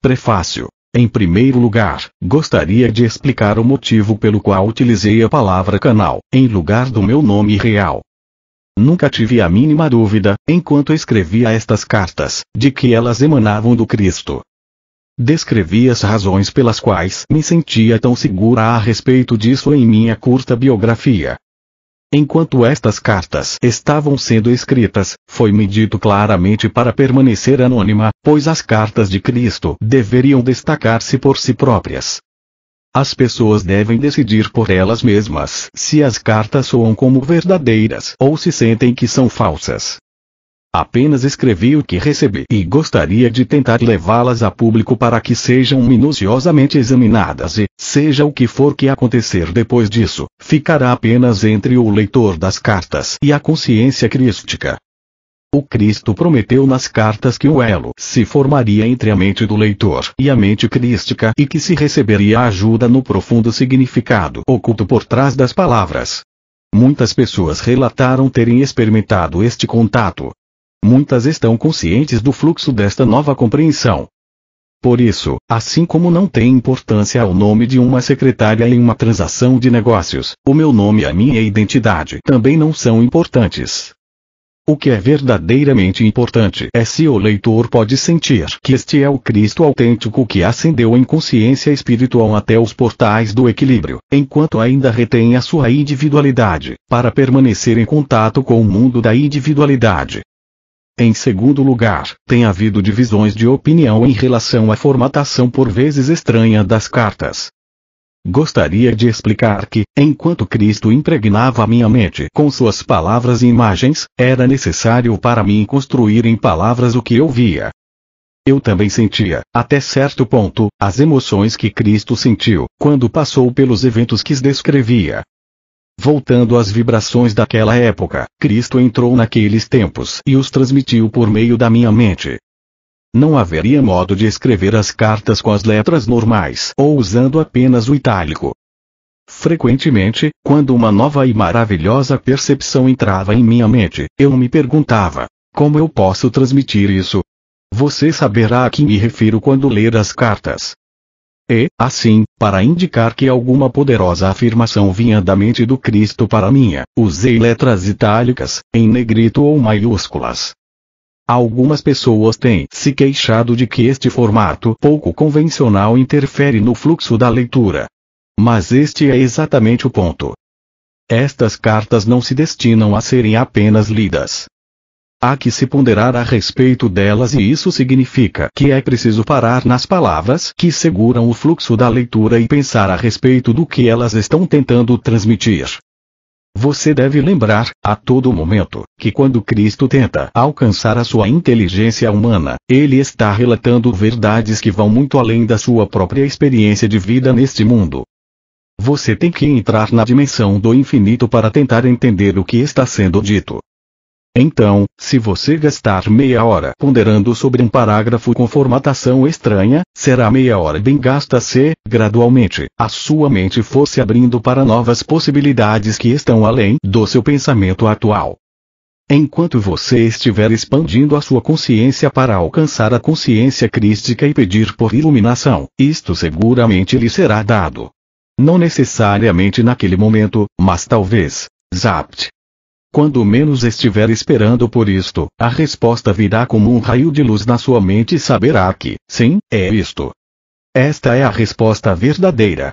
Prefácio. Em primeiro lugar, gostaria de explicar o motivo pelo qual utilizei a palavra canal, em lugar do meu nome real. Nunca tive a mínima dúvida, enquanto escrevia estas cartas, de que elas emanavam do Cristo. Descrevi as razões pelas quais me sentia tão segura a respeito disso em minha curta biografia, Enquanto estas cartas estavam sendo escritas, foi-me dito claramente para permanecer anônima, pois as cartas de Cristo deveriam destacar-se por si próprias. As pessoas devem decidir por elas mesmas se as cartas soam como verdadeiras ou se sentem que são falsas. Apenas escrevi o que recebi e gostaria de tentar levá-las a público para que sejam minuciosamente examinadas e, seja o que for que acontecer depois disso, ficará apenas entre o leitor das cartas e a consciência crística. O Cristo prometeu nas cartas que o elo se formaria entre a mente do leitor e a mente crística e que se receberia ajuda no profundo significado oculto por trás das palavras. Muitas pessoas relataram terem experimentado este contato, muitas estão conscientes do fluxo desta nova compreensão. Por isso, assim como não tem importância o nome de uma secretária em uma transação de negócios, o meu nome e a minha identidade também não são importantes. O que é verdadeiramente importante é se o leitor pode sentir que este é o Cristo autêntico que ascendeu em consciência espiritual até os portais do equilíbrio, enquanto ainda retém a sua individualidade, para permanecer em contato com o mundo da individualidade. Em segundo lugar, tem havido divisões de opinião em relação à formatação por vezes estranha das cartas. Gostaria de explicar que, enquanto Cristo impregnava minha mente com suas palavras e imagens, era necessário para mim construir em palavras o que eu via. Eu também sentia, até certo ponto, as emoções que Cristo sentiu quando passou pelos eventos que descrevia. Voltando às vibrações daquela época, Cristo entrou naqueles tempos e os transmitiu por meio da minha mente. Não haveria modo de escrever as cartas com as letras normais ou usando apenas o itálico. Frequentemente, quando uma nova e maravilhosa percepção entrava em minha mente, eu me perguntava: como eu posso transmitir isso? Você saberá a que me refiro quando ler as cartas. E, assim, para indicar que alguma poderosa afirmação vinha da mente do Cristo para minha, usei letras itálicas, em negrito ou maiúsculas. Algumas pessoas têm se queixado de que este formato pouco convencional interfere no fluxo da leitura. Mas este é exatamente o ponto. Estas cartas não se destinam a serem apenas lidas, Há que se ponderar a respeito delas e isso significa que é preciso parar nas palavras que seguram o fluxo da leitura e pensar a respeito do que elas estão tentando transmitir. Você deve lembrar, a todo momento, que quando Cristo tenta alcançar a sua inteligência humana, ele está relatando verdades que vão muito além da sua própria experiência de vida neste mundo. Você tem que entrar na dimensão do infinito para tentar entender o que está sendo dito. Então, se você gastar meia hora ponderando sobre um parágrafo com formatação estranha, será meia hora bem gasta se, gradualmente, a sua mente fosse abrindo para novas possibilidades que estão além do seu pensamento atual. Enquanto você estiver expandindo a sua consciência para alcançar a consciência crística e pedir por iluminação, isto seguramente lhe será dado. Não necessariamente naquele momento, mas talvez. Zapt. Quando menos estiver esperando por isto, a resposta virá como um raio de luz na sua mente e saberá que, sim, é isto. Esta é a resposta verdadeira.